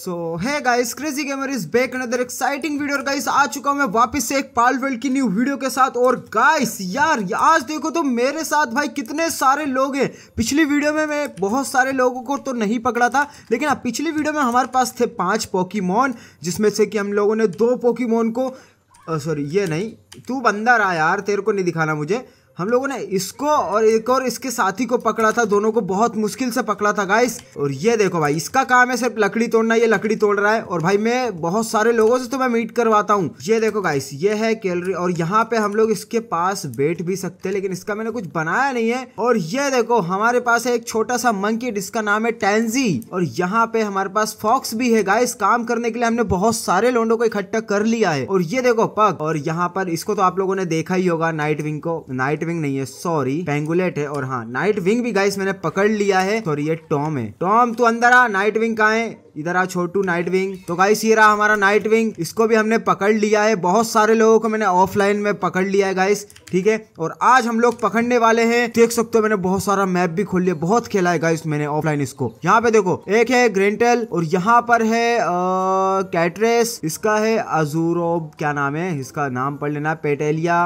सो है guys crazy gamer is back another exciting video और guys आ चुका हूं मैं वापस से एक पाल वर्ल्ड की न्यू वीडियो के साथ और गाइस यार आज देखो तो मेरे साथ भाई कितने सारे लोग हैं पिछली वीडियो में मैं बहुत सारे लोगों को तो नहीं पकड़ा था लेकिन अब हाँ, पिछली वीडियो में हमारे पास थे पाँच पोकीमोन जिसमें से कि हम लोगों ने दो पोकीमोन को सॉरी ये नहीं तू बंदर आ यार तेरे को नहीं दिखाना मुझे हम लोगों ने इसको और एक और इसके साथी को पकड़ा था दोनों को बहुत मुश्किल से पकड़ा था गाइस और ये देखो भाई इसका काम है सिर्फ लकड़ी तोड़ना ये लकड़ी तोड़ रहा है और भाई मैं बहुत सारे लोगों से तो मैं मीट करवाता हूँ ये देखो गाइस ये है कैलरी और यहाँ पे हम लोग इसके पास बैठ भी सकते हैं लेकिन इसका मैंने कुछ बनाया नहीं है और ये देखो हमारे पास है एक छोटा सा मंकी जिसका नाम है टैंजी और यहाँ पे हमारे पास फॉक्स भी है गाइस काम करने के लिए हमने बहुत सारे लोडो को इकट्ठा कर लिया है और ये देखो पग और यहाँ पर इसको तो आप लोगों ने देखा ही होगा नाइट विंग को नाइट विंग नहीं है सॉरी पेंगुलेट है और हाँ नाइट विंग भी गाइस मैंने पकड़ लिया है सॉरी ये टॉम है टॉम तू अंदर आ नाइट विंग कहा है इधर आ छोटू नाइट विंग तो गाइस ये रहा हमारा नाइट विंग इसको भी हमने पकड़ लिया है बहुत सारे लोगों को मैंने ऑफलाइन में पकड़ लिया है गाइस ठीक है और आज हम लोग पकड़ने वाले हैं देख सकते हो मैंने बहुत सारा मैप भी खोल लिया बहुत खेला है गाइस मैंने ऑफलाइन इसको यहाँ पे देखो एक है ग्रेंटल और यहाँ पर है कैटरेस इसका है अजूरोब क्या नाम है इसका नाम पढ़ लेना पेटेलिया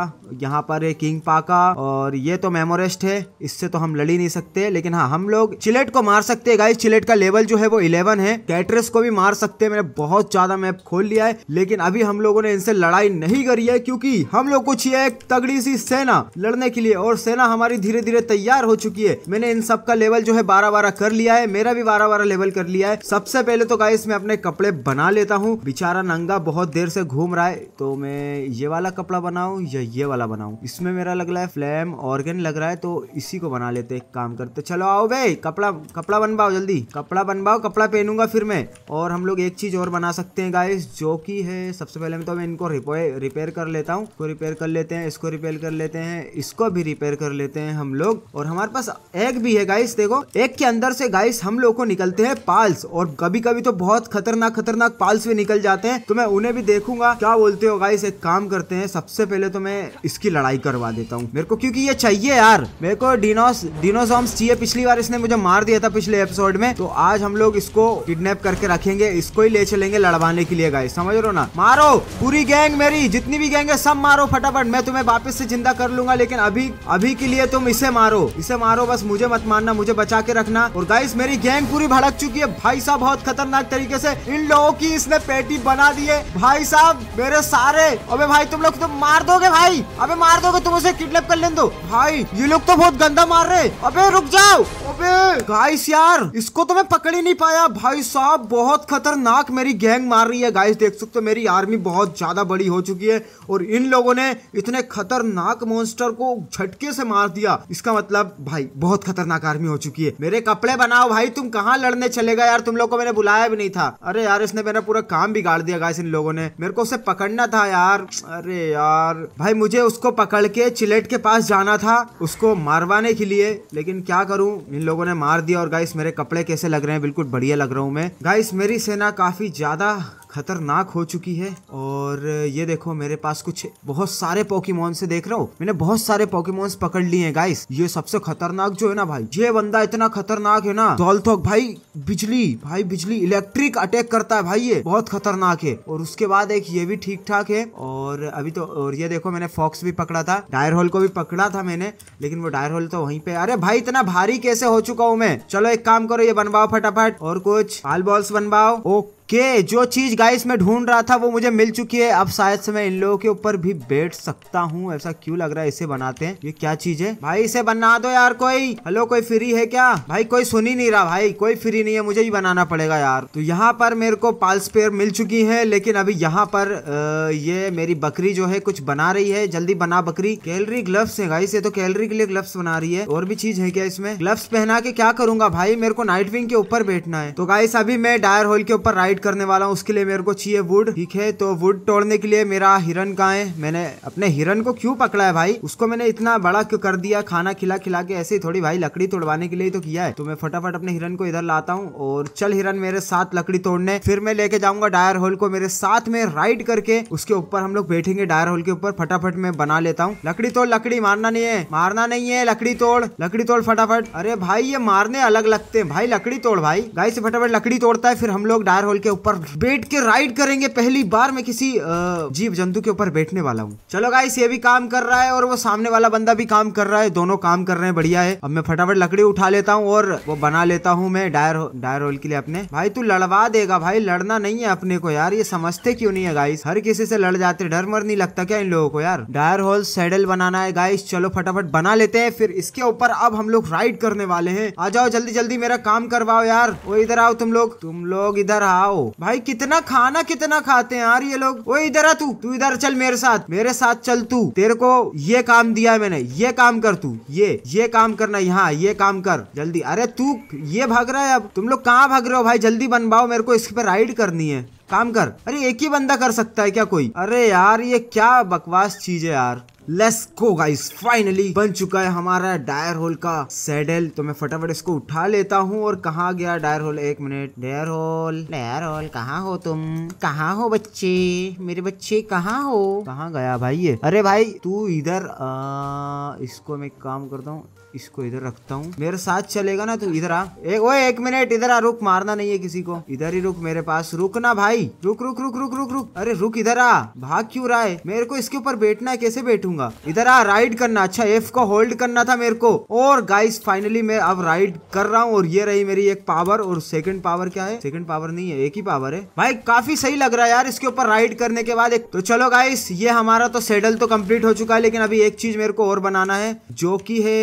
यहाँ पर है किंग पाका और ये तो मेमोरेस्ट है इससे तो हम लड़ ही नहीं सकते लेकिन हाँ हम लोग चिलेट को मार सकते है गाइस चिलेट का लेवल जो है वो इलेवन है एड्रेस को भी मार सकते हैं मैंने बहुत ज्यादा मैप खोल लिया है लेकिन अभी हम लोगों ने इनसे लड़ाई नहीं करी है क्योंकि हम लोग कुछ ये एक तगड़ी सी सेना लड़ने के लिए और सेना हमारी धीरे धीरे तैयार हो चुकी है मैंने इन सब का लेवल जो है बारह बारह कर लिया है मेरा भी बारह बारह लेवल कर लिया है सबसे पहले तो गाइस मैं अपने कपड़े बना लेता हूँ बेचारा नंगा बहुत देर से घूम रहा है तो मैं ये वाला कपड़ा बनाऊ या ये वाला बनाऊ इसमें मेरा लग रहा है फ्लैम ऑर्गेन लग रहा है तो इसी को बना लेते काम करते चलो आओ भाई कपड़ा कपड़ा बनवाओ जल्दी कपड़ा बनवाओ कपड़ा पहनूंगा फिर चित्र में और हम लोग एक चीज़ और बना सकते हैं गाइस जो कि है सबसे पहले मैं तो मैं इनको रिपेयर कर लेता हूँ इसको रिपेयर कर लेते हैं इसको रिपेयर कर लेते हैं इसको भी रिपेयर कर लेते हैं हम लोग और हमारे पास एग भी है गाइस देखो एग के अंदर से गाइस हम लोग को निकलते हैं पाल्स और कभी कभी तो बहुत खतरनाक खतरनाक पाल्स भी निकल जाते हैं तो मैं उन्हें भी देखूंगा क्या बोलते हो गाइस एक काम करते हैं सबसे पहले तो मैं इसकी लड़ाई करवा देता हूँ मेरे को क्योंकि ये चाहिए यार मेरे को डिनोस डिनोसॉम्स चाहिए पिछली बार इसने मुझे मार दिया था पिछले एपिसोड में तो आज हम लोग इसको किडनेप किडनैप करके रखेंगे इसको ही ले चलेंगे लड़वाने के लिए गाइस समझ रहे हो ना मारो पूरी गैंग मेरी जितनी भी गैंग है सब मारो फटाफट मैं तुम्हें वापस से जिंदा कर लूंगा लेकिन अभी अभी के लिए तुम इसे मारो इसे मारो बस मुझे मत मारना मुझे बचा के रखना और गाइस मेरी गैंग पूरी भड़क चुकी है भाई साहब बहुत खतरनाक तरीके से इन लोगों की इसने पेटी बना दी है भाई साहब मेरे सारे अबे भाई तुम लोग तो मार दोगे भाई अबे मार दोगे तुम उसे किडनैप कर ले दो भाई ये लोग तो बहुत गंदा मार रहे अबे रुक जाओ अबे गाइस यार इसको तो मैं पकड़ ही नहीं पाया भाई साहब साहब बहुत खतरनाक मेरी गैंग मार रही है गाइस देख सकते हो मेरी आर्मी बहुत ज़्यादा बड़ी हो चुकी है और इन लोगों ने इतने खतरनाक मॉन्स्टर को झटके से मार दिया इसका मतलब भाई बहुत खतरनाक आर्मी हो चुकी है मेरे कपड़े बनाओ भाई तुम कहाँ लड़ने चलेगा यार तुम लोग को मैंने बुलाया भी नहीं था अरे यार इसने मेरा पूरा काम बिगाड़ दिया गाइस इन लोगों ने मेरे को उसे पकड़ना था यार अरे यार भाई मुझे उसको पकड़ के चिलेट के पास जाना था उसको मारवाने के लिए लेकिन क्या करूं इन लोगों ने मार दिया और गाइस मेरे कपड़े कैसे लग रहे हैं बिल्कुल बढ़िया लग रहा हूँ मैं गाइस मेरी सेना काफी ज्यादा खतरनाक हो चुकी है और ये देखो मेरे पास कुछ बहुत सारे पॉकीमोन से देख रहा हूँ मैंने बहुत सारे पॉकीमोन पकड़ लिए हैं गाइस ये सबसे खतरनाक जो है ना भाई ये बंदा इतना खतरनाक है ना थोक भाई बिजली भाई बिजली इलेक्ट्रिक अटैक करता है भाई ये बहुत खतरनाक है और उसके बाद एक ये भी ठीक ठाक है और अभी तो और ये देखो मैंने फॉक्स भी पकड़ा था डायर होल को भी पकड़ा था मैंने लेकिन वो डायर होल तो वही पे अरे भाई इतना भारी कैसे हो चुका हूँ मैं चलो एक काम करो ये बनवाओ फटाफट और कुछ हाल बॉल्स बनवाओ ओके कि जो चीज़ गाइस मैं ढूंढ रहा था वो मुझे मिल चुकी है अब शायद से मैं इन लोगों के ऊपर भी बैठ सकता हूँ ऐसा क्यों लग रहा है इसे बनाते हैं ये क्या चीज़ है भाई इसे बना दो यार कोई हेलो कोई फ्री है क्या भाई कोई सुन ही नहीं रहा भाई कोई फ्री नहीं है मुझे ही बनाना पड़ेगा यार तो यहाँ पर मेरे को पाल्स पेयर मिल चुकी है लेकिन अभी यहाँ पर आ, ये मेरी बकरी जो है कुछ बना रही है जल्दी बना बकरी कैलरी ग्लव्स है गाइस ये तो कैलरी के लिए ग्लव्स बना रही है और भी चीज है क्या इसमें ग्लव्स पहना के क्या करूंगा भाई मेरे को नाइट विंग के ऊपर बैठना है तो गाइस अभी मैं डायर होल के ऊपर राइट फाइट करने वाला हूँ उसके लिए मेरे को चाहिए वुड ठीक है तो वुड तोड़ने के लिए मेरा हिरन कहाँ है मैंने अपने हिरन को क्यों पकड़ा है भाई उसको मैंने इतना बड़ा क्यों कर दिया खाना खिला खिला के ऐसे ही थोड़ी भाई लकड़ी तोड़वाने के लिए तो किया है तो मैं फटाफट अपने हिरन को इधर लाता हूँ और चल हिरन मेरे साथ लकड़ी तोड़ने फिर मैं लेके जाऊंगा डायर होल को मेरे साथ में राइड करके उसके ऊपर हम लोग बैठेंगे डायर होल के ऊपर फटाफट मैं बना लेता हूँ लकड़ी तोड़ लकड़ी मारना नहीं है मारना नहीं है लकड़ी तोड़ लकड़ी तोड़ फटाफट अरे भाई ये मारने अलग लगते हैं भाई लकड़ी तोड़ भाई गाय से फटाफट लकड़ी तोड़ता है फिर हम लोग डायर होल के ऊपर बैठ के राइड करेंगे पहली बार मैं किसी जीव जंतु के ऊपर बैठने वाला हूँ चलो गाइस ये भी काम कर रहा है और वो सामने वाला बंदा भी काम कर रहा है दोनों काम कर रहे हैं बढ़िया है अब मैं फटाफट लकड़ी उठा लेता हूँ और वो बना लेता हूँ मैं डायर डायर रोल के लिए अपने भाई तू लड़वा देगा भाई लड़ना नहीं है अपने को यार ये समझते क्यों नहीं है गाइस हर किसी से लड़ जाते डर मर नहीं लगता क्या इन लोगों को यार डायर होल सैडल बनाना है गाइस चलो फटाफट बना लेते हैं फिर इसके ऊपर अब हम लोग राइड करने वाले हैं आ जाओ जल्दी जल्दी मेरा काम करवाओ यार वो इधर आओ तुम लोग तुम लोग इधर आओ खाओ भाई कितना खाना कितना खाते हैं यार ये लोग वो इधर आ तू तू इधर चल मेरे साथ मेरे साथ चल तू तेरे को ये काम दिया है मैंने ये काम कर तू ये ये काम करना यहाँ ये काम कर जल्दी अरे तू ये भाग रहा है अब तुम लोग कहाँ भाग रहे हो भाई जल्दी बनवाओ मेरे को इस पर राइड करनी है काम कर अरे एक ही बंदा कर सकता है क्या कोई अरे यार ये क्या बकवास चीज है यार लेस को गाइस फाइनली बन चुका है हमारा डायर होल का सैडल तो मैं फटाफट इसको उठा लेता हूँ और कहा गया डायर होल एक minute Direhowl Direhowl कहाँ हो तुम कहाँ हो बच्चे मेरे बच्चे कहाँ हो कहा गया भाई ये अरे भाई तू इधर आ, इसको मैं काम करता हूँ इसको इधर रखता हूँ मेरे साथ चलेगा ना तू इधर आ एक वो एक मिनट इधर आ रुक मारना नहीं है किसी को इधर ही रुक मेरे पास रुक ना भाई रुक रुक रुक रुक रुक रुक अरे रुक इधर आ भाग क्यों रहा है मेरे को इसके ऊपर बैठना है कैसे बैठूंगा इधर आ राइड करना अच्छा एफ को होल्ड करना था मेरे को और गाइस फाइनली मैं अब राइड कर रहा हूँ और ये रही मेरी एक पावर और सेकंड पावर क्या है सेकंड पावर नहीं है एक ही पावर है भाई काफी सही लग रहा है यार इसके ऊपर राइड करने के बाद एक तो चलो गाइस ये हमारा तो सेडल तो कम्प्लीट हो चुका है लेकिन अभी एक चीज मेरे को और बनाना है जो की है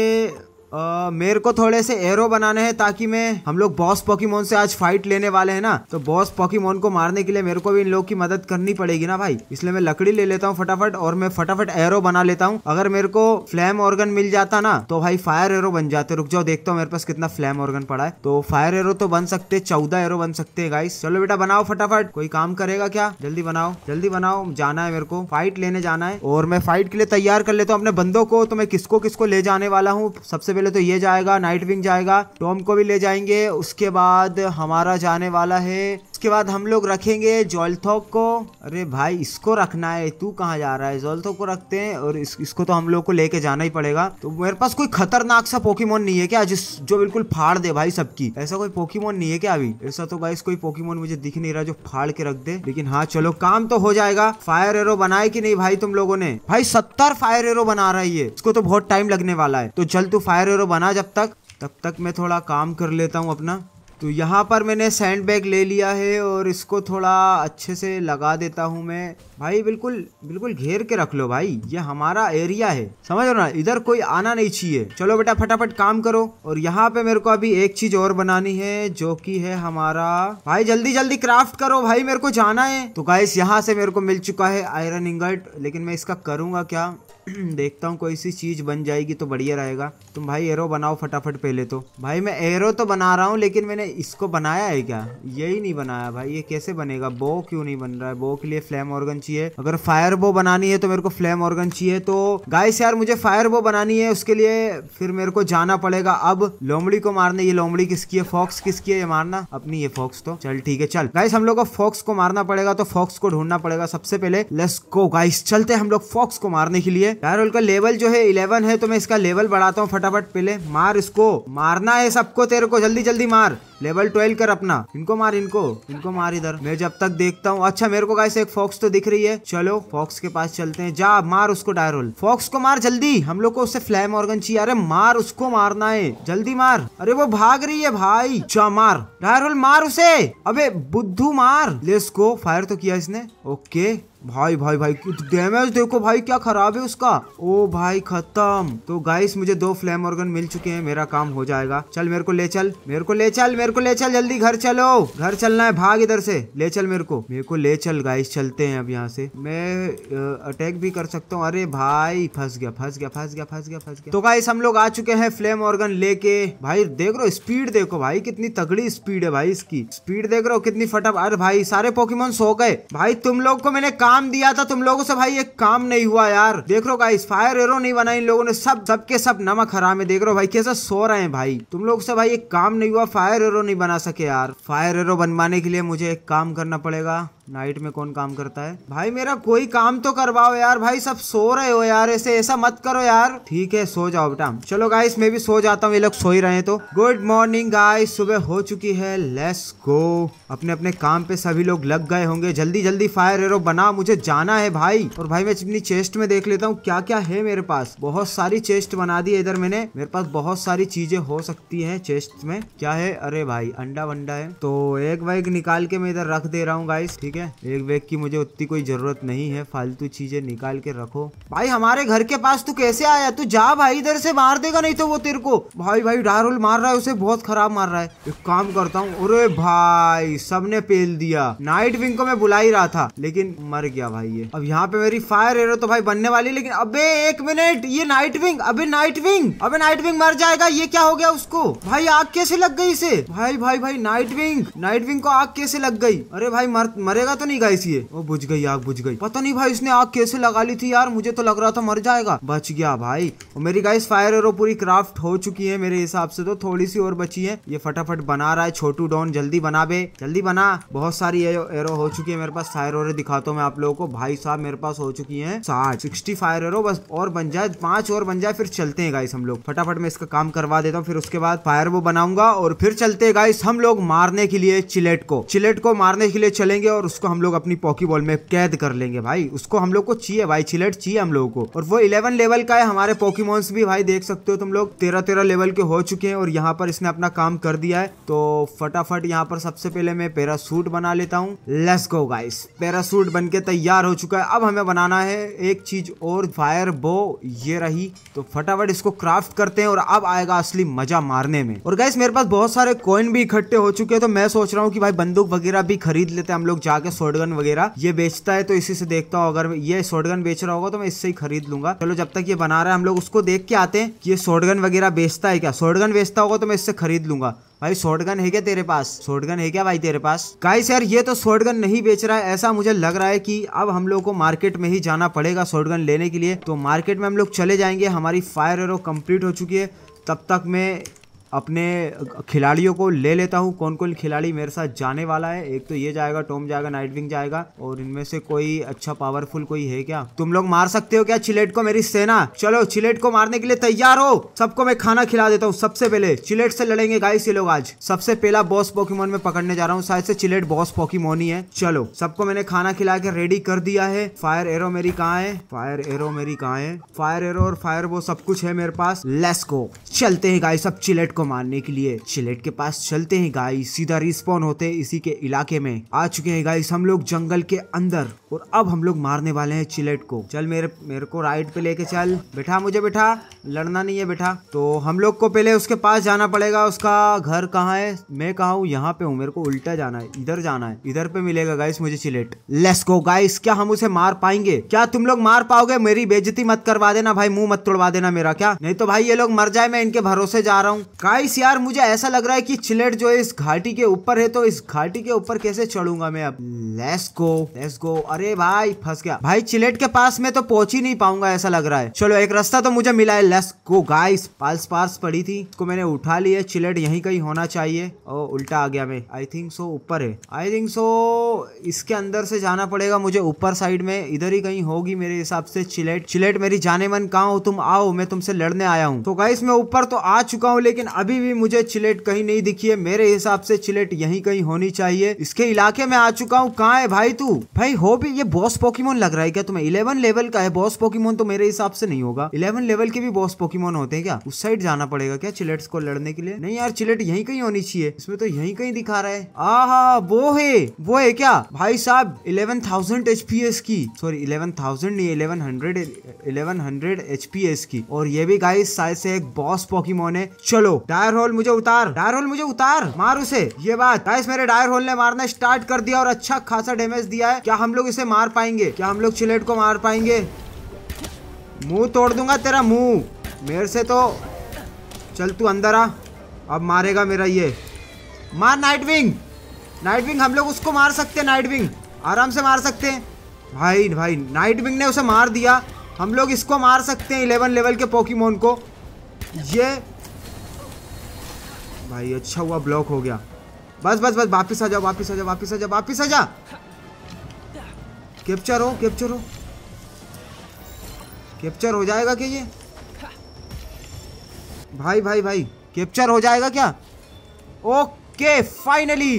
आ, मेरे को थोड़े से एरो बनाने हैं ताकि मैं हम लोग बॉस पॉकीमोन से आज फाइट लेने वाले हैं ना तो बॉस पॉकीमोन को मारने के लिए मेरे को भी इन लोग की मदद करनी पड़ेगी ना भाई इसलिए मैं लकड़ी ले लेता हूँ फटाफट और मैं फटाफट एरो बना लेता हूँ अगर मेरे को फ्लैम ऑर्गन मिल जाता ना तो भाई फायर एरो बन जाते रुक जाओ देखता हूँ मेरे पास कितना फ्लैम ऑर्गन पड़ा है तो फायर एरो तो बन सकते चौदह एरो बन सकते हैं गाइस चलो बेटा बनाओ फटाफट कोई काम करेगा क्या जल्दी बनाओ जल्दी बनाओ जाना है मेरे को फाइट लेने जाना है और मैं फाइट के लिए तैयार कर लेता हूँ अपने बंदों को तो मैं किसको किसको ले जाने वाला हूँ सबसे पहले तो ये जाएगा नाइट विंग जाएगा टॉम को भी ले जाएंगे उसके बाद हमारा जाने वाला है उसके बाद हम लोग रखेंगे जॉलथॉक को अरे भाई इसको रखना है तू कहाँ जा रहा है जॉलथॉक को रखते हैं और इस, इसको तो हम लोग को लेके जाना ही पड़ेगा तो मेरे पास कोई खतरनाक सा पोकीमोन नहीं है क्या जिस जो बिल्कुल फाड़ दे भाई सबकी ऐसा कोई पोकीमोन नहीं है क्या अभी ऐसा तो भाई कोई पोकीमोन मुझे दिख नहीं रहा जो फाड़ के रख दे लेकिन हाँ चलो काम तो हो जाएगा फायर एरो बनाए की नहीं भाई तुम लोगों ने भाई सत्तर फायर एरो बना रही है इसको तो बहुत टाइम लगने वाला है तो चल तू फायर एरो बना जब तक तब तक मैं थोड़ा काम कर लेता हूँ अपना तो यहाँ पर मैंने सैंड बैग ले लिया है और इसको थोड़ा अच्छे से लगा देता हूँ मैं भाई बिल्कुल बिल्कुल घेर के रख लो भाई ये हमारा एरिया है समझ रहे ना इधर कोई आना नहीं चाहिए चलो बेटा फटाफट काम करो और यहाँ पे मेरे को अभी एक चीज और बनानी है जो कि है हमारा भाई जल्दी जल्दी क्राफ्ट करो भाई मेरे को जाना है तो गाइस यहाँ से मेरे को मिल चुका है आयरन इंगट लेकिन मैं इसका करूंगा क्या देखता हूँ कोई सी चीज़ बन जाएगी तो बढ़िया रहेगा तुम भाई एरो बनाओ फटाफट पहले तो भाई मैं एरो तो बना रहा हूँ लेकिन मैंने इसको बनाया है क्या यही नहीं बनाया भाई ये कैसे बनेगा बो क्यों नहीं बन रहा है बो के लिए फ्लेम ऑर्गन चाहिए अगर फायर बो बनानी है तो मेरे को फ्लेम ऑर्गन चाहिए तो गाइस यार मुझे फायर बो बनानी है उसके लिए फिर मेरे को जाना पड़ेगा अब लोमड़ी को मारने ये लोमड़ी किसकी है फॉक्स किसकी है ये मारना अपनी ये फॉक्स तो चल ठीक है चल गाइस हम लोग को फॉक्स को मारना पड़ेगा तो फॉक्स को ढूंढना पड़ेगा सबसे पहले लेट्स गो गाइस चलते हम लोग फॉक्स को मारने के लिए यार उनका लेवल जो है इलेवन है तो मैं इसका लेवल बढ़ाता हूँ फटाफट पहले मार इसको मारना है सबको तेरे को जल्दी जल्दी मार लेवल ट्वेल्व कर अपना इनको मार इनको इनको मार इधर मैं जब तक देखता हूँ अच्छा मेरे को गाइस एक फॉक्स तो दिख रही है चलो फॉक्स के पास चलते हैं जा मार उसको डायरोल फॉक्स को मार जल्दी हम लोग को उससे फ्लैम ऑर्गन चाहिए अरे मार उसको मारना है जल्दी मार अरे वो भाग रही है भाई जा मार डायरोल मार उसे अबे बुद्धू मार ले इसको फायर तो किया इसने ओके भाई भाई भाई डैमेज तो देखो भाई क्या खराब है उसका ओ भाई खत्म तो गाइस मुझे दो फ्लेम ऑर्गन मिल चुके हैं मेरा काम हो जाएगा चल मेरे को ले चल मेरे को ले चल मेरे मेरे को ले चल जल्दी घर चलो घर चलना है भाग इधर से ले चल मेरे को मेरे को ले चल गाइस चलते हैं अब यहाँ से मैं अटैक भी कर सकता हूँ अरे भाई फंस गया फंस गया फंस गया फंस गया फंस गया तो गाइस हम लोग आ चुके हैं फ्लेम ऑर्गन लेके भाई देख रहे हो स्पीड देखो भाई कितनी तगड़ी स्पीड है भाई इसकी स्पीड देख रहे हो कितनी फटाफ अरे भाई सारे पोकीमोन सो गए भाई तुम लोग को मैंने काम दिया था तुम लोगों से भाई ये काम नहीं हुआ यार देख रहे हो गाइस फायर एरो नहीं बना इन लोगों ने सब सबके सब नमक हराम है देख रहे हो भाई कैसे सो रहे हैं भाई तुम लोग से भाई ये काम नहीं हुआ फायर एरो एरो नहीं बना सके यार फायर एरो बनवाने के लिए मुझे एक काम करना पड़ेगा नाइट में कौन काम करता है भाई मेरा कोई काम तो करवाओ यार भाई सब सो रहे हो यार ऐसे ऐसा मत करो यार ठीक है सो जाओ बेटा चलो गाइस मैं भी सो जाता हूँ ये लोग सो ही रहे तो गुड मॉर्निंग गाइस सुबह हो चुकी है लेट्स गो अपने अपने काम पे सभी लोग लग गए होंगे जल्दी जल्दी फायर एरो बना मुझे जाना है भाई और भाई मैं अपनी चेस्ट में देख लेता हूँ क्या क्या है मेरे पास बहुत सारी चेस्ट बना दी है इधर मैंने मेरे पास बहुत सारी चीजें हो सकती है चेस्ट में क्या है अरे भाई अंडा वंडा है तो एक वाइक निकाल के मैं इधर रख दे रहा हूँ गाइस ठीक है है एक बैग की मुझे उतनी कोई जरूरत नहीं है फालतू चीजें निकाल के रखो भाई हमारे घर के पास तू कैसे आया तू जा भाई इधर से मार देगा नहीं तो वो तेरे को भाई भाई डारुल मार रहा है उसे बहुत खराब मार रहा है एक काम करता हूँ अरे भाई सबने पेल दिया नाइट विंग को मैं बुला ही रहा था लेकिन मर गया भाई ये अब यहाँ पे मेरी फायर एरो तो भाई बनने वाली लेकिन अबे एक मिनट ये नाइट विंग अबे नाइट विंग अबे नाइट विंग मर जाएगा ये क्या हो गया उसको भाई आग कैसे लग गई इसे भाई भाई भाई नाइट विंग नाइट विंग को आग कैसे लग गई अरे भाई मर मरेगा जलेगा तो नहीं गाइस ये ओ बुझ गई आग बुझ गई पता नहीं भाई इसने आग कैसे लगा ली थी यार मुझे तो लग रहा था मर जाएगा बच गया भाई और मेरी गाइस फायर एरो पूरी क्राफ्ट हो चुकी है मेरे हिसाब से तो थोड़ी सी और बची है ये फटाफट बना रहा है छोटू डॉन जल्दी बना बे जल्दी बना बहुत सारी एरो हो चुकी है मेरे पास फायर एरो दिखाता हूँ मैं आप लोगों को भाई साहब मेरे पास हो चुकी है साठ सिक्सटी फायर एरो बस और बन जाए पांच और बन जाए फिर चलते हैं गाइस हम लोग फटाफट मैं इसका काम करवा देता हूँ फिर उसके बाद फायर वो बनाऊंगा और फिर चलते गाइस हम लोग मारने के लिए चिलेट को चिलेट को मारने के लिए चलेंगे और उसको हम लोग अपनी पॉकी बॉल में कैद कर लेंगे भाई उसको हम लोग को चाहिए भाई छिलेट चाहिए हम लोगों को और वो इलेवन लेवल का है हमारे पॉकीमोन्स भी भाई देख सकते हो तुम लोग तेरह तेरह लेवल के हो चुके हैं और यहाँ पर इसने अपना काम कर दिया है तो फटाफट यहाँ पर सबसे पहले मैं पैरासूट बना लेता हूँ लेस गो गाइस पैरासूट बन के तैयार हो चुका है अब हमें बनाना है एक चीज और फायर बो ये रही तो फटाफट इसको क्राफ्ट करते हैं और अब आएगा असली मजा मारने में और गाइस मेरे पास बहुत सारे कॉइन भी इकट्ठे हो चुके हैं तो मैं सोच रहा हूँ कि भाई बंदूक वगैरह भी खरीद लेते हैं हम लोग जा जाके शॉर्टगन वगैरह ये बेचता है तो इसी से देखता हूँ अगर ये शॉर्टगन बेच रहा होगा तो मैं इससे ही खरीद लूंगा चलो जब तक ये बना रहा है हम लोग उसको देख के आते हैं कि ये शॉर्टगन वगैरह बेचता है क्या शॉर्टगन बेचता होगा तो मैं इससे खरीद लूंगा भाई शॉर्टगन है क्या तेरे पास शॉर्टगन है क्या भाई तेरे पास गाइस यार ये तो शॉर्टगन नहीं बेच रहा है ऐसा मुझे लग रहा है कि अब हम लोग को मार्केट में ही जाना पड़ेगा शॉर्टगन लेने के लिए तो मार्केट में हम लोग चले जाएंगे हमारी फायर एरो कंप्लीट हो चुकी है तब तक मैं अपने खिलाड़ियों को ले लेता हूँ कौन कौन खिलाड़ी मेरे साथ जाने वाला है एक तो ये जाएगा टॉम जाएगा नाइट विंग जाएगा और इनमें से कोई अच्छा पावरफुल कोई है क्या तुम लोग मार सकते हो क्या चिलेट को मेरी सेना चलो चिलेट को मारने के लिए तैयार हो सबको मैं खाना खिला देता हूँ सबसे पहले चिलेट से लड़ेंगे गाइस ये लोग आज सबसे पहला बॉस पॉकीमोन में पकड़ने जा रहा हूँ शायद से चिलेट बॉस पॉकीमोन ही है चलो सबको मैंने खाना खिला के रेडी कर दिया है फायर एरो मेरी कहाँ है फायर एरो मेरी कहाँ है फायर एरो और फायर वो सब कुछ है मेरे पास लेस को चलते है गाइस अब चिलेट को को मारने के लिए चिलेट के पास चलते हैं गाय सीधा रिस्पॉन होते इसी के इलाके में आ चुके हैं गाइस हम लोग जंगल के अंदर और अब हम लोग मारने वाले हैं चिलेट को चल मेरे मेरे को राइट पे लेके चल बैठा मुझे बैठा लड़ना नहीं है बैठा तो हम लोग को पहले उसके पास जाना पड़ेगा उसका घर कहाँ है मैं कहा हूँ यहाँ पे हूँ मेरे को उल्टा जाना है इधर जाना है इधर पे मिलेगा गाइस मुझे चिलेट लेस को गाइस क्या हम उसे मार पाएंगे क्या तुम लोग मार पाओगे मेरी बेजती मत करवा देना भाई मुंह मत तोड़वा देना मेरा क्या नहीं तो भाई ये लोग मर जाए मैं इनके भरोसे जा रहा हूँ गाइस यार मुझे ऐसा लग रहा है कि चिलेट जो इस घाटी के ऊपर है तो इस घाटी के ऊपर कैसे चढ़ूंगा मैं अब लेस गो लेस गो अरे भाई फंस गया भाई चिलेट के पास में तो पहुंच ही नहीं पाऊंगा ऐसा लग रहा है चलो एक रास्ता तो मुझे मिला है लेस गो गाइस पाल्स पार्स पड़ी थी इसको मैंने उठा लिया है चिलेट यही कहीं होना चाहिए और उल्टा आ गया मैं आई थिंक सो ऊपर है आई थिंक सो इसके अंदर से जाना पड़ेगा मुझे ऊपर साइड में इधर ही कहीं होगी मेरे हिसाब से चिलेट चिलेट मेरी जाने मन कहा हो तुम आओ मैं तुमसे लड़ने आया हूँ तो गाइस मैं ऊपर तो आ चुका हूँ लेकिन अभी भी मुझे चिलेट कहीं नहीं दिखी है मेरे हिसाब से चिलेट यहीं कहीं होनी चाहिए इसके इलाके में आ चुका हूँ कहाँ है भाई तू भाई हो भी ये बॉस पोकीमोन लग रहा है क्या तुम्हें इलेवन लेवल का है बॉस पोकीमोन तो मेरे हिसाब से नहीं होगा इलेवन लेवल के भी बॉस पोकीमोन होते हैं क्या उस साइड जाना पड़ेगा क्या चिलेट्स को लड़ने के लिए नहीं यार चिलेट यही कहीं होनी चाहिए इसमें तो यही कहीं दिखा रहा है आ वो है वो है क्या भाई साहब eleven thousand H P S की सॉरी इलेवन थाउजेंड नहीं eleven hundred eleven hundred H P S की और ये भी गाइस शायद से एक बॉस पॉकीमोन है चलो डायर होल मुझे उतार डायर होल मुझे उतार मार उसे ये बात गाइस मेरे डायर होल ने मारना स्टार्ट कर दिया और अच्छा खासा डैमेज दिया है क्या हम लोग इसे मार पाएंगे क्या हम लोग चिलेट को मार पाएंगे मुंह तोड़ दूंगा तेरा मुंह मेरे से तो चल तू अंदर आ अब मारेगा मेरा ये मार नाइट विंग नाइट विंग हम लोग उसको मार सकते हैं नाइट विंग आराम से मार सकते हैं भाई भाई नाइट विंग ने उसे मार दिया हम लोग इसको मार सकते हैं इलेवन लेवल के पोकीमोन को ये भाई अच्छा हुआ ब्लॉक हो गया बस बस बस वापिस आ जाओ वापिस आ जाओ वापिस आ जाओ वापिस आ जा कैप्चर हो कैप्चर हो कैप्चर हो जाएगा क्या ये भाई भाई भाई कैप्चर हो जाएगा क्या okay finally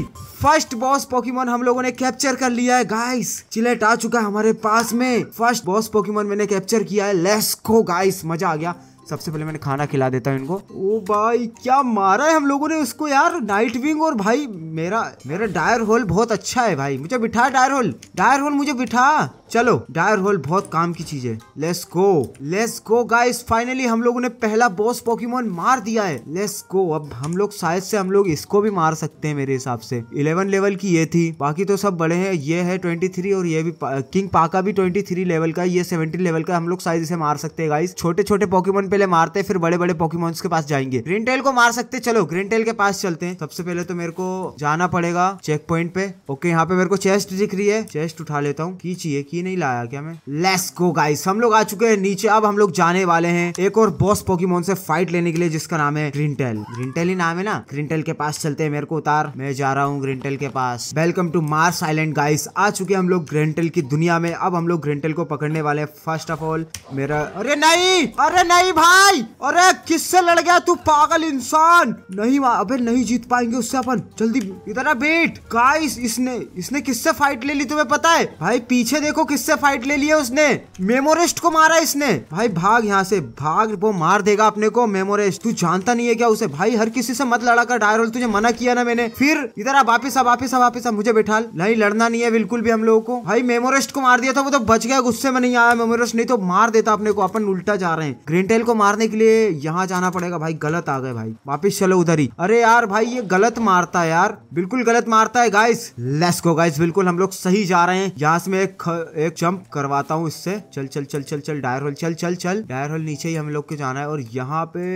first boss Pokemon हम लोगों ने कैप्चर कर लिया है गाइस चिलेट आ चुका है हमारे पास में फर्स्ट बॉस पोकेमोन मैंने कैप्चर किया है लेस को गाइस मजा आ गया सबसे पहले मैंने खाना खिला देता हूँ इनको ओ भाई क्या मारा है हम लोगों ने उसको यार नाइट विंग और भाई मेरा मेरा डायर होल बहुत अच्छा है भाई मुझे बिठा डायर होल डायर होल मुझे बिठा चलो डायर होल बहुत काम की चीज है let's go let's go guys finally हम लोगों ने पहला बॉस पॉकीमोन मार दिया है लेस गो अब हम लोग शायद से हम लोग इसको भी मार सकते हैं मेरे हिसाब से इलेवन लेवल की ये थी बाकी तो सब बड़े हैं ये है ट्वेंटी थ्री और ये भी किंग पाका भी ट्वेंटी थ्री लेवल का ये सेवेंटी लेवल का हम लोग शायद इसे मार सकते हैं गाइस छोटे छोटे पॉकीमोन पहले मारते फिर बड़े बड़े पॉकीमोन्स के पास जाएंगे ग्रीन टेल को मार सकते चलो ग्रीन टेल के पास चलते हैं सबसे पहले तो मेरे को जाना पड़ेगा चेक पॉइंट पे ओके यहाँ पे मेरे को चेस्ट दिख रही है चेस्ट उठा लेता हूँ की चाहिए की नहीं लाया क्या मैं लेस गो गाइस हम लोग आ चुके हैं नीचे अब हम लोग जाने वाले हैं एक और बॉस पॉकीमोन से फाइट लेने के लिए जिसका नाम है ग्रीन टेल ग्रीन टेल ही नाम है ना ग्रीन टेल के पास चलते हैं मेरे को उतार मैं जा रहा हूँ ग्रीन टेल के पास welcome to Mars island guys आ चुके हम लोग ग्रीन टेल की दुनिया में अब हम लोग ग्रीन टेल को पकड़ने वाले फर्स्ट ऑफ ऑल मेरा अरे नहीं अरे नहीं भाई अरे किससे लड़ गया तू पागल इंसान नहीं अबे नहीं जीत पाएंगे उससे अपन जल्दी इधर आ बेट गाइस इसने इसने किससे फाइट ले ली तुम्हें पता है भाई पीछे देखो किससे फाइट ले लिया उसने मेमोरिस्ट को मारा इसने भाई भाग यहाँ से भाग वो मार देगा अपने को मेमोरिस्ट तू जानता नहीं है क्या उसे भाई हर किसी से मत लड़ा कर डायरोल तुझे मना किया ना मैंने फिर इधर आ वापिस आ वापिस आ वापिस आ मुझे बैठा नहीं लड़ना नहीं है बिल्कुल भी हम लोगों को भाई मेमोरिस्ट को मार दिया था वो तो बच गया गुस्से में नहीं आया मेमोरिस्ट नहीं तो मार देता अपने को अपन उल्टा जा रहे हैं ग्रीन टेल को को मारने के लिए यहाँ जाना पड़ेगा भाई गलत आ गए भाई वापिस चलो उधर ही अरे यार भाई ये गलत मारता है यार बिल्कुल गलत मारता है गाइस लेस को गाइस बिल्कुल हम लोग सही जा रहे हैं यहाँ से मैं एक एक जंप करवाता हूँ इससे चल चल चल चल चल डायर होल चल चल चल डायर होल नीचे ही हम लोग के जाना है और यहाँ पे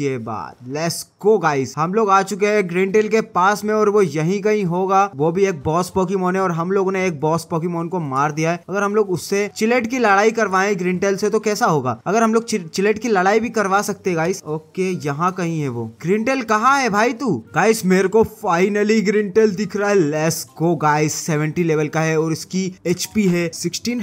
ये बात लेस को गाइस हम लोग आ चुके हैं ग्रीन टेल के पास में और वो यही कहीं होगा वो भी एक बॉस पॉकीमोन है और हम लोगों ने एक बॉस पॉकीमोन को मार दिया है अगर हम लोग उससे चिलेट की लड़ाई करवाए ग्रीन टेल से तो कैसा होगा अगर हम लोग लोग चिलेट की लड़ाई भी करवा सकते गाइस ओके यहाँ कहीं है वो ग्रिंटेल कहाँ है भाई तू गाइस मेरे को फाइनली ग्रिंटेल दिख रहा है लेस को गाइस सेवेंटी लेवल का है और इसकी एच है सिक्सटीन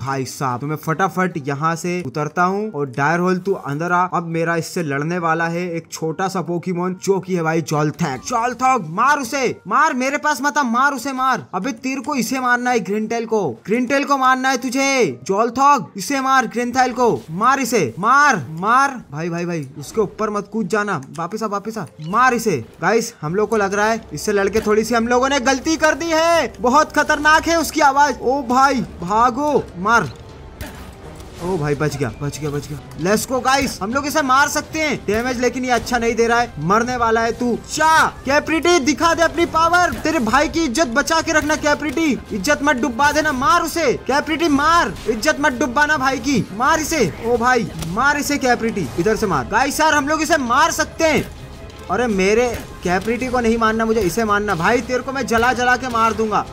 भाई साहब तो मैं फटाफट यहाँ से उतरता हूँ और डायर होल तू अंदर आ अब मेरा इससे लड़ने वाला है एक छोटा सा पोकीमोन जो की है भाई जॉलथैक जॉलथॉक मार उसे मार मेरे पास मत मार उसे मार अभी तीर को इसे मारना है ग्रिंटेल को ग्रिंटेल को मारना है तुझे जॉलथॉक इसे मार ग्रिंटेल को मार इसे मार मार भाई भाई भाई उसके ऊपर मत कूद जाना वापिस आ वापिस आ मार इसे गाइस हम लोग को लग रहा है इससे लड़के थोड़ी सी हम लोगों ने गलती कर दी है बहुत खतरनाक है उसकी आवाज ओ भाई भागो मार ओ भाई बच गया बच गया बच गया लेस को गाइस हम लोग इसे मार सकते हैं डैमेज लेकिन ये अच्छा नहीं दे रहा है मरने वाला है तू शाह कैप्रिटी दिखा दे अपनी पावर तेरे भाई की इज्जत बचा के रखना कैप्रिटी इज्जत मत डुब्बा देना मार उसे कैप्रिटी मार इज्जत मत डुब्बाना भाई की मार इसे ओ भाई मार इसे कैप्रिटी इधर से मार गाइस यार हम लोग इसे मार सकते हैं अरे मेरे कैप्रिटी को नहीं मानना मुझे इसे मानना भाई तेरे को मैं जला जला के मार दूंगा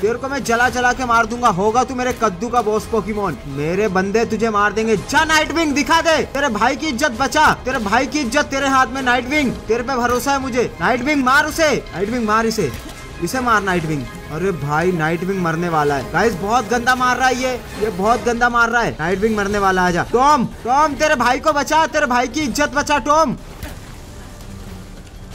तेरे को मैं जला जला के मार दूंगा होगा तू मेरे कद्दू का बॉस पोकीमोन मेरे बंदे तुझे मार देंगे जा नाइट विंग दिखा दे तेरे भाई की इज्जत बचा तेरे भाई की इज्जत तेरे हाथ में नाइट विंग तेरे पे भरोसा है मुझे नाइट विंग मार उसे नाइट विंग मार इसे इसे मार नाइट विंग अरे भाई नाइट विंग मरने वाला है गाइस बहुत गंदा मार रहा है ये ये बहुत गंदा मार रहा है नाइट विंग मरने वाला है जा टॉम टॉम तेरे भाई को बचा तेरे भाई की इज्जत बचा टॉम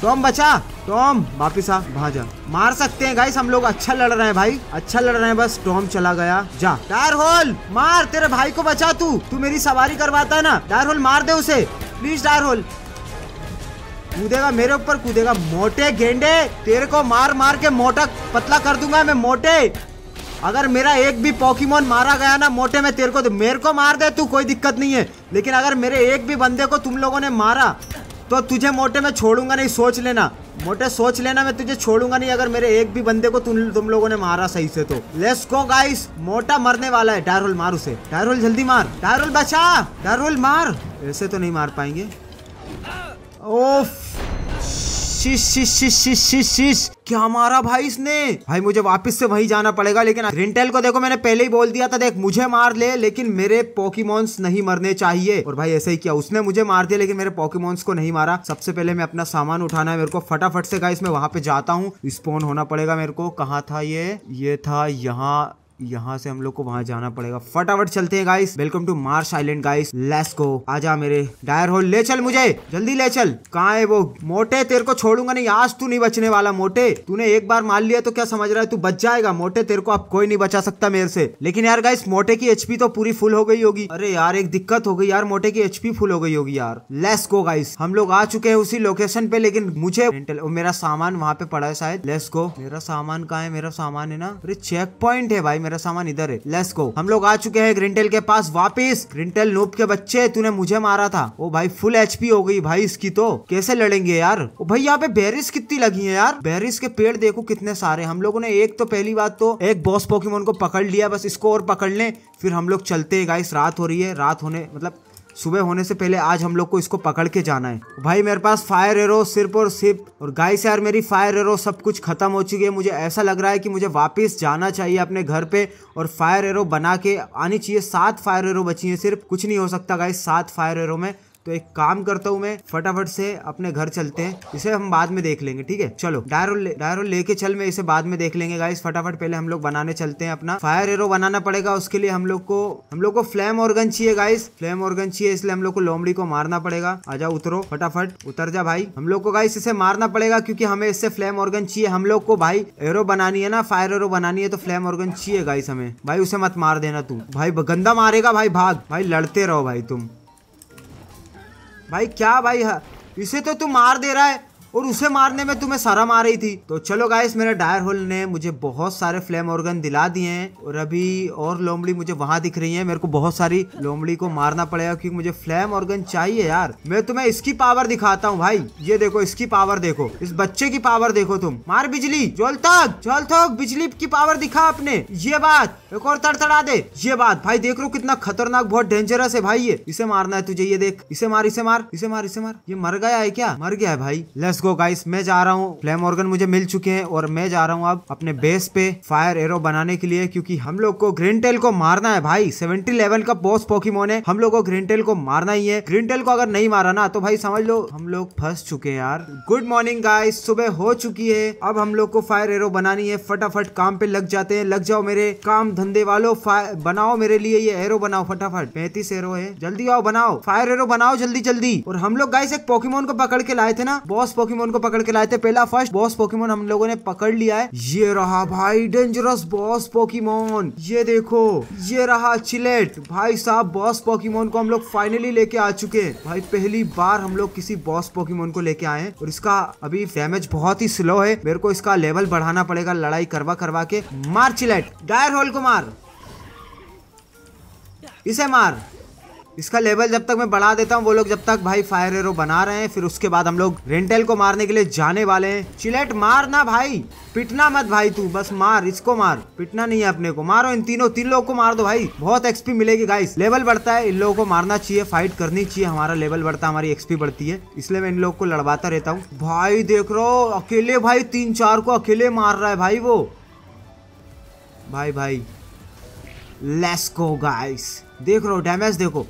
टॉम बचा टॉम वापिस आ वहाँ जा मार सकते हैं गाइस हम लोग अच्छा लड़ रहे हैं भाई अच्छा लड़ रहे हैं बस टॉम चला गया जा टायर होल मार तेरे भाई को बचा तू तू मेरी सवारी करवाता है ना टायर होल मार दे उसे प्लीज टायर होल कूदेगा मेरे ऊपर कूदेगा मोटे गेंडे तेरे को मार मार के मोटा पतला कर दूंगा मैं मोटे अगर मेरा एक भी पॉकीमोन मारा गया ना मोटे में तेरे को तो मेरे को मार दे तू कोई दिक्कत नहीं है लेकिन अगर मेरे एक भी बंदे को तुम लोगों ने मारा तो तुझे मोटे मैं छोड़ूंगा नहीं सोच लेना मोटे सोच लेना मैं तुझे छोड़ूंगा नहीं अगर मेरे एक भी बंदे को तुम तुम लोगों ने मारा सही से तो लेट्स गो गाइस मोटा मरने वाला है डायरोल मार उसे डायरोल जल्दी मार डायरोल बचा डायरोल मार ऐसे तो नहीं मार पाएंगे ओफ क्या मारा भाई इसने भाई मुझे वापस से वही जाना पड़ेगा लेकिन रिंटेल को देखो मैंने पहले ही बोल दिया था देख मुझे मार ले लेकिन मेरे पॉकीमोन्स नहीं मरने चाहिए और भाई ऐसे ही किया उसने मुझे मार दिया लेकिन मेरे पॉकीमोन्स को नहीं मारा सबसे पहले मैं अपना सामान उठाना है मेरे को फटाफट से गाइस मैं वहां पे जाता हूँ स्पोन होना पड़ेगा मेरे को कहा था ये ये था यहाँ यहाँ से हम लोग को वहां जाना पड़ेगा फटाफट चलते हैं guys welcome to marsh island guys let's go आजा मेरे डायर होल ले चल मुझे जल्दी ले चल कहा है वो मोटे तेरे को छोड़ूंगा नहीं आज तू नहीं बचने वाला मोटे तूने एक बार मार लिया तो क्या समझ रहा है तू बच जाएगा मोटे तेरे को अब कोई नहीं बचा सकता मेरे से लेकिन यार गाइस मोटे की एचपी तो पूरी फुल हो गई होगी अरे यार एक दिक्कत हो गई यार मोटे की एचपी फुल हो गई होगी यार लेस को गाइस हम लोग आ चुके हैं उसी लोकेशन पे लेकिन मुझे मेरा सामान वहाँ पे पड़ा है शायद लेस को मेरा सामान कहा है मेरा सामान है ना अरे चेक पॉइंट है भाई मेरा सामान इधर है लेस गो हम लोग आ चुके हैं ग्रिंटेल के पास वापिस ग्रिंटेल नोप के बच्चे तूने मुझे मारा था वो भाई फुल एच हो गई भाई इसकी तो कैसे लड़ेंगे यार ओ भाई यहाँ पे बैरिस कितनी लगी है यार बैरिस के पेड़ देखो कितने सारे हम लोगों ने एक तो पहली बात तो एक बॉस पोकेमोन को पकड़ लिया बस इसको और पकड़ ले फिर हम लोग चलते हैं गाइस रात हो रही है रात होने मतलब सुबह होने से पहले आज हम लोग को इसको पकड़ के जाना है भाई मेरे पास फायर एरो सिर्फ और सिर्फ और गाइस यार मेरी फायर एरो सब कुछ खत्म हो चुकी है मुझे ऐसा लग रहा है कि मुझे वापस जाना चाहिए अपने घर पे और फायर एरो बना के आनी चाहिए सात फायर एरो बची है सिर्फ कुछ नहीं हो सकता गाइस सात फायर एरो में तो एक काम करता हूँ मैं फटाफट से अपने घर चलते हैं इसे हम बाद में देख लेंगे ठीक है चलो डायरो डायरो लेके चल मैं इसे बाद में देख लेंगे गाइस फटाफट पहले हम लोग बनाने चलते हैं अपना फायर एरो बनाना पड़ेगा उसके लिए हम लोग को हम लोग को फ्लेम ऑर्गन चाहिए गाइस फ्लेम ऑर्गन चाहिए इसलिए हम लोग को लोमड़ी को मारना पड़ेगा आजा उतरो फटाफट उतर जा भाई हम लोग को गाइस इसे मारना पड़ेगा क्योंकि हमें इससे फ्लेम ऑर्गन चाहिए हम लोग को भाई एरो बनानी है ना फायर एरो बनानी है तो फ्लेम ऑर्गन चाहिए गाइस हमें भाई उसे मत मार देना तू भाई गंदा मारेगा भाई भाग भाई लड़ते रहो भाई तुम भाई क्या भाई हा? इसे तो तू मार दे रहा है और उसे मारने में तुम्हें शर्म आ रही थी तो चलो गाइस मेरे डायर होल ने मुझे बहुत सारे फ्लेम ऑर्गन दिला दिए हैं और अभी और लोमड़ी मुझे वहां दिख रही है मेरे को बहुत सारी लोमड़ी को मारना पड़ेगा क्योंकि मुझे फ्लेम ऑर्गन चाहिए यार मैं तुम्हें इसकी पावर दिखाता हूँ भाई ये देखो इसकी पावर देखो इस बच्चे की पावर देखो तुम मार बिजली जोल तक जोल तक बिजली की पावर दिखा आपने ये बात एक और तड़तड़ा दे ये बात भाई देख लो कितना खतरनाक बहुत डेंजरस है भाई ये इसे मारना है तुझे ये देख इसे मार इसे मार इसे मार इसे मार ये मर गया है क्या मर गया है भाई लेस गो गाइस मैं जा रहा हूँ फ्लेम ऑर्गन मुझे मिल चुके हैं और मैं जा रहा हूँ अब अपने बेस पे फायर एरो बनाने के लिए क्योंकि हम लोग को ग्रीन टेल को मारना है भाई सेवेंटी लेवल का बॉस पोकीमोन है हम लोग को ग्रीन टेल को मारना ही है ग्रीन टेल को अगर नहीं मारा ना तो भाई समझ लो हम लोग फंस चुके हैं यार गुड मॉर्निंग गाइस सुबह हो चुकी है अब हम लोग को फायर एरो बनानी है फटाफट काम पे लग जाते हैं लग जाओ मेरे काम धंधे वालों बनाओ मेरे लिए ये एरो बनाओ फटाफट पैंतीस एरो है जल्दी आओ बनाओ फायर एरो बनाओ जल्दी जल्दी और हम लोग गाइस एक पॉकीमोन को पकड़ के लाए थे ना बॉस पॉकी पोकेमोन को पकड़ के लाए थे पहला फर्स्ट बॉस पोकेमोन हम लोगों ने पकड़ लिया है ये रहा भाई डेंजरस बॉस पोकेमोन ये देखो ये रहा चिलेट भाई साहब बॉस पोकेमोन को हम लोग फाइनली लेके आ चुके हैं भाई पहली बार हम लोग किसी बॉस पोकेमोन को लेके आए और इसका अभी डैमेज बहुत ही स्लो है मेरे को इसका लेवल बढ़ाना पड़ेगा लड़ाई करवा करवा के मार चिलेट डायर होल को मार इसे मार इसका लेवल जब तक मैं बढ़ा देता हूँ वो लोग जब तक भाई फायर एरो बना रहे हैं फिर उसके बाद हम लोग रेंटेल को मारने के लिए जाने वाले हैं चिलेट मार ना भाई पिटना मत भाई तू बस मार इसको मार पिटना नहीं है अपने को मारो इन तीनों तीन लोगों को मार दो भाई बहुत एक्सपी मिलेगी गाइस लेवल बढ़ता है इन लोगों को मारना चाहिए फाइट करनी चाहिए हमारा लेवल बढ़ता है हमारी एक्सपी बढ़ती है इसलिए मैं इन लोग को लड़वाता रहता हूँ भाई देख रो अकेले भाई तीन चार को अकेले मार रहा है भाई वो भाई भाई लेस को गाइस देख रहे हो डैमेज देखो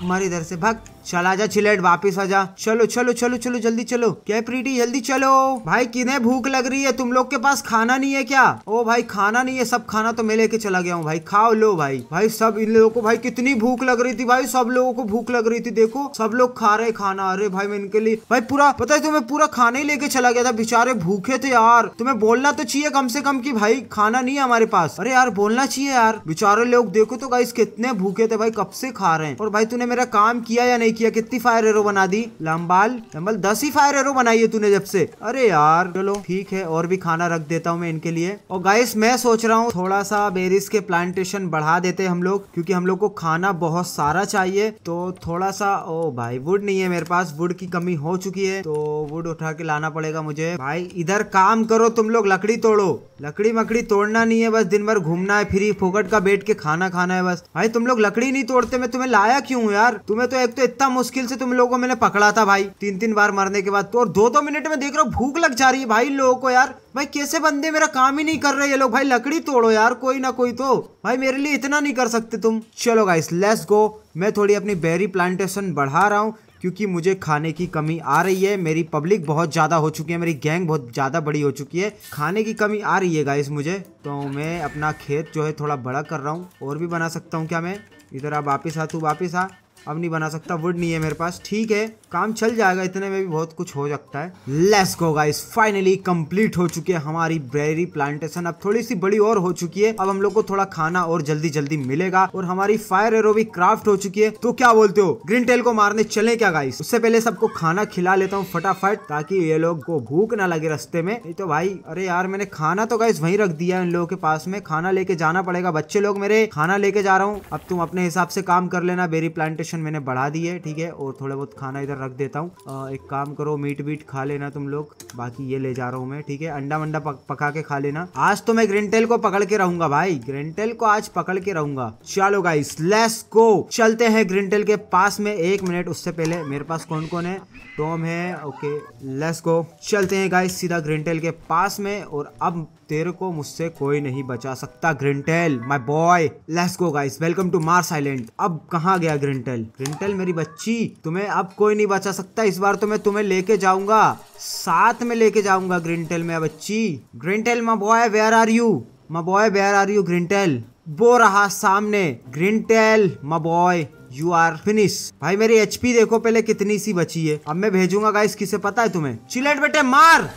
हमारे इधर से भक्त चल जा चिलेट वापिस आ जा चलो चलो चलो चलो जल्दी चलो क्या प्रीटी जल्दी चलो भाई किन्हें भूख लग रही है तुम लोग के पास खाना नहीं है क्या ओ भाई खाना नहीं है सब खाना तो मैं लेके चला गया हूँ भाई खाओ लो भाई भाई सब इन लोगों को भाई कितनी भूख लग रही थी भाई सब लोगों को भूख लग रही थी देखो सब लोग खा रहे खाना अरे भाई मैं इनके लिए भाई पूरा पता है तुम्हें पूरा खाना ही लेके चला गया था बेचारे भूखे थे यार तुम्हें बोलना तो चाहिए कम से कम की भाई खाना नहीं है हमारे पास अरे यार बोलना चाहिए यार बेचारे लोग देखो तो भाई कितने भूखे थे भाई कब से खा रहे हैं और भाई तूने मेरा काम किया या नहीं नहीं किया कितनी फायर एरो बना दी लंबाल लंबाल दस ही फायर एरो बनाई है तूने जब से अरे यार चलो ठीक है और भी खाना रख देता हूँ मैं इनके लिए और गाइस मैं सोच रहा हूँ थोड़ा सा बेरिस के प्लांटेशन बढ़ा देते हम लोग क्योंकि हम लोग को खाना बहुत सारा चाहिए तो थोड़ा सा ओ भाई वुड नहीं है मेरे पास वुड की कमी हो चुकी है तो वुड उठा के लाना पड़ेगा मुझे भाई इधर काम करो तुम लोग लकड़ी तोड़ो लकड़ी मकड़ी तोड़ना नहीं है बस दिन भर घूमना है फ्री फोकट का बैठ के खाना खाना है बस भाई तुम लोग लकड़ी नहीं तोड़ते मैं तुम्हें लाया क्यों यार तुम्हें तो एक तो कितना मुश्किल से तुम लोगों को मैंने पकड़ा था भाई तीन तीन बार मरने के बाद तो और दो दो मिनट में देख रहा हूँ भूख लग जा रही है भाई लोगों को यार भाई कैसे बंदे मेरा काम ही नहीं कर रहे ये लोग भाई लकड़ी तोड़ो यार कोई ना कोई तो भाई मेरे लिए इतना नहीं कर सकते तुम चलो गाइस लेट्स गो मैं थोड़ी अपनी बेरी प्लांटेशन बढ़ा रहा हूँ क्योंकि मुझे खाने की कमी आ रही है मेरी पब्लिक बहुत ज़्यादा हो चुकी है मेरी गैंग बहुत ज़्यादा बड़ी हो चुकी है खाने की कमी आ रही है गाइस मुझे तो मैं अपना खेत जो है थोड़ा बड़ा कर रहा हूँ और भी बना सकता हूँ क्या मैं इधर आप वापिस आ तू वापिस आ अब नहीं बना सकता वुड नहीं है मेरे पास ठीक है काम चल जाएगा इतने में भी बहुत कुछ हो सकता है let's go guys finally complete हो चुकी है हमारी ब्रेरी प्लांटेशन अब थोड़ी सी बड़ी और हो चुकी है अब हम लोग को थोड़ा खाना और जल्दी जल्दी मिलेगा और हमारी फायर एरो भी क्राफ्ट हो चुकी है तो क्या बोलते हो ग्रीन टेल को मारने चले क्या गाइस उससे पहले सबको खाना खिला लेता हूँ फटाफट ताकि ये लोग को भूख ना लगे रस्ते में नहीं तो भाई अरे यार मैंने खाना तो गाइस वही रख दिया है उन लोगों के पास में खाना लेके जाना पड़ेगा बच्चे लोग मेरे खाना लेके जा रहा हूँ अब तुम अपने हिसाब से काम कर लेना बेरी प्लांटेशन मैंने बढ़ा दी है ठीक है और थोड़ा बहुत खाना इधर रख देता हूँ एक काम करो मीट वीट खा लेना तुम लोग बाकी ये ले जा रहा हूँ मैं ठीक है अंडा वंडा पका के खा लेना आज तो मैं ग्रेंटेल को पकड़ के रहूंगा भाई ग्रेंटेल को आज पकड़ के रहूंगा चलो गाइस लेट्स को चलते हैं ग्रेंटेल के पास में एक मिनट उससे पहले मेरे पास कौन कौन है टॉम है ओके लेस को चलते हैं गाइस सीधा ग्रेंटेल के पास में और अब तेरे को मुझसे कोई नहीं बचा सकता Grintale my boy let's go guys welcome to Mars island अब कहा गया ग्रिंटेल ग्रिंटेल मेरी बच्ची तुम्हें अब कोई नहीं नहीं बचा सकता इस बार तो मैं तुम्हें लेके जाऊंगा साथ में लेके जाऊंगा ग्रिंटेल में बच्ची Grintale my boy where are you my boy where are you Grintale वो रहा सामने ग्रिंटेल my boy you are finish भाई मेरी एचपी देखो पहले कितनी सी बची है अब मैं भेजूंगा गाइस किसे पता है तुम्हें चिलेट बेटे मार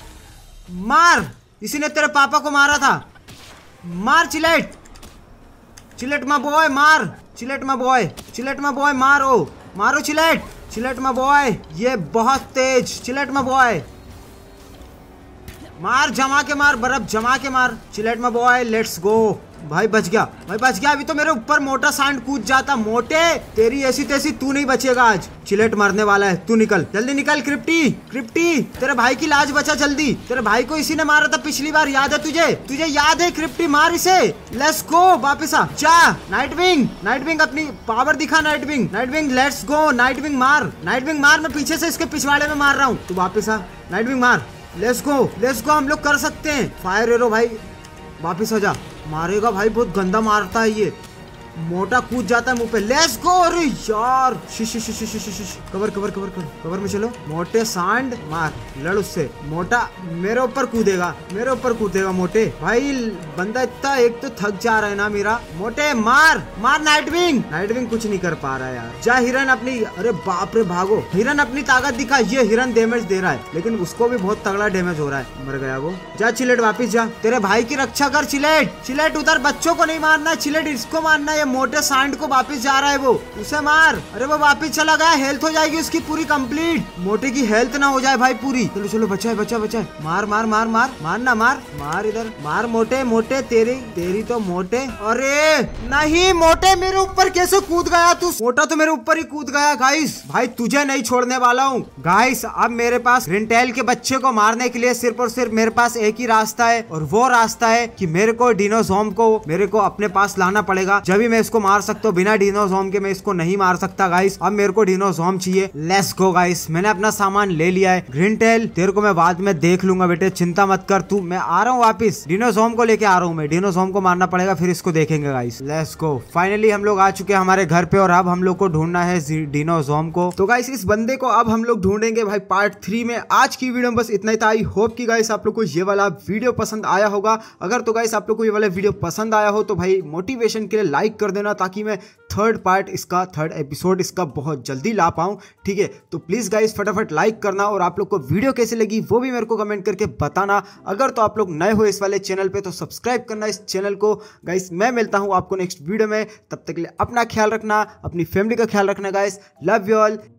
मार इसी ने तेरे पापा को मारा था मार चिलेट चिलेट मा बॉय मार Chillet my boy Chillet my boy मारो मारो चिलेट चिलट में बॉय ये बहुत तेज चिलट में बॉय मार जमा के मार बर्फ जमा के मार चिलट में बॉय लेट्स गो भाई बच गया भाई बच गया अभी तो मेरे ऊपर मोटा सांड कूद जाता मोटे तेरी ऐसी तैसी तू नहीं बचेगा आज चिलेट मारने वाला है तू निकल जल्दी निकल क्रिप्टी क्रिप्टी तेरे भाई की लाज बचा जल्दी तेरे भाई को इसी ने मारा था पिछली बार याद है तुझे तुझे याद है क्रिप्टी मार इसे लेट्स गो वापिस आ जा नाइट विंग नाइट विंग अपनी पावर दिखा night wing night wing let's go night wing मार नाइट विंग मार मैं पीछे से इसके पिछवाड़े में मार रहा हूँ तू वापिस आ नाइट विंग मार लेट्स गो लेट्स गो हम लोग कर सकते हैं फायर एरो भाई वापिस आ जा मारेगा भाई बहुत गंदा मारता है ये मोटा कूद जाता है मुंह पे लेस गो अरे यार cover cover cover cover cover में चलो मोटे सांड मार लड़ उससे मोटा मेरे ऊपर कूदेगा मेरे ऊपर कूदेगा मोटे भाई बंदा इतना एक तो थक जा रहा है ना मेरा मोटे मार मार नाइटविंग नाइटविंग कुछ नहीं कर पा रहा है यार जा हिरन अपनी अरे बाप रे भागो हिरन अपनी ताकत दिखा ये हिरन डैमेज दे रहा है लेकिन उसको भी बहुत तगड़ा डैमेज हो रहा है मर गया वो जा चिलेट वापिस जा तेरे भाई की रक्षा कर चिलेट चिलेट उधर बच्चों को नहीं मारना चिलेट इसको मारना है मोटे सांड को वापिस जा रहा है वो उसे मार अरे वो वापिस चला गया हेल्थ हो जाएगी उसकी पूरी कंप्लीट मोटे की हेल्थ ना हो जाए भाई पूरी चलो चलो बचा बचा बचा मार मार मार मार मार ना मार मार इधर मार मोटे मोटे तेरी तेरी तो मोटे अरे नहीं मोटे मेरे ऊपर कैसे कूद गया तू मोटा तो मेरे ऊपर ही कूद गया गाइस भाई तुझे नहीं छोड़ने वाला हूँ गाइस अब मेरे पास रिंटेल के बच्चे को मारने के लिए सिर्फ और सिर्फ मेरे पास एक ही रास्ता है और वो रास्ता है की मेरे को डिनोजोम को मेरे को अपने पास लाना पड़ेगा जब मैं इसको मार सकता हूँ बिना डिनोजोम के मैं इसको नहीं मार सकता गाइस अब मेरे को डिनोजोम चाहिए लेस गो गाइस मैंने अपना सामान ले लिया है ग्रीन टेल तेरे को मैं बाद में देख लूंगा बेटे चिंता मत कर तू मैं आ रहा हूँ वापिस डिनोजोम को लेके आ रहा हूँ मैं डिनोजोम को मारना पड़ेगा फिर इसको देखेंगे गाइस लेस गो फाइनली हम लोग आ चुके हैं हमारे घर पे और अब हम लोग को ढूंढना है डिनोजोम को तो गाइस इस बंदे को अब हम लोग ढूंढेंगे भाई पार्ट थ्री में आज की वीडियो बस इतना ही था आई होप की गाइस आप लोग को ये वाला वीडियो पसंद आया होगा अगर तो गाइस आप लोग को ये वाला वीडियो पसंद आया हो तो भाई मोटिवेशन के लिए लाइक कर देना ताकि मैं थर्ड पार्ट इसका थर्ड एपिसोड इसका बहुत जल्दी ला पाऊँ ठीक है तो प्लीज़ गाइज फटाफट लाइक करना और आप लोग को वीडियो कैसे लगी वो भी मेरे को कमेंट करके बताना अगर तो आप लोग नए हो इस वाले चैनल पर तो सब्सक्राइब करना इस चैनल को गाइस मैं मिलता हूँ आपको नेक्स्ट वीडियो में तब तक के लिए अपना ख्याल रखना अपनी फैमिली का ख्याल रखना गाइस लव यू ऑल